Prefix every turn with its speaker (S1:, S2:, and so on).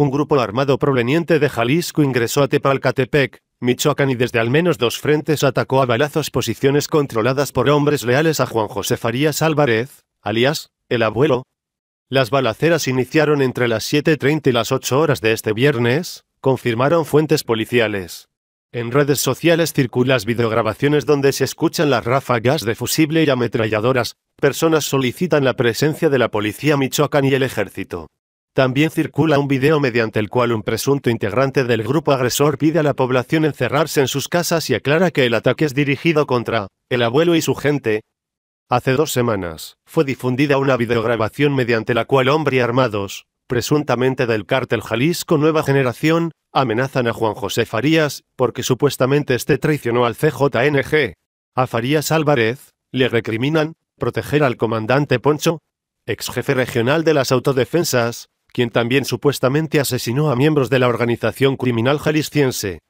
S1: Un grupo armado proveniente de Jalisco ingresó a Tepalcatepec, Michoacán y desde al menos dos frentes atacó a balazos posiciones controladas por hombres leales a Juan José Farías Álvarez, alias, el abuelo. Las balaceras iniciaron entre las 7.30 y las 8 horas de este viernes, confirmaron fuentes policiales. En redes sociales circulan videograbaciones donde se escuchan las ráfagas de fusible y ametralladoras, personas solicitan la presencia de la policía Michoacán y el ejército. También circula un video mediante el cual un presunto integrante del grupo agresor pide a la población encerrarse en sus casas y aclara que el ataque es dirigido contra el abuelo y su gente. Hace dos semanas, fue difundida una videograbación mediante la cual hombres armados, presuntamente del cártel Jalisco Nueva Generación, amenazan a Juan José Farías, porque supuestamente este traicionó al CJNG. A Farías Álvarez, le recriminan, proteger al comandante Poncho, ex jefe regional de las autodefensas, quien también supuestamente asesinó a miembros de la organización criminal jalisciense.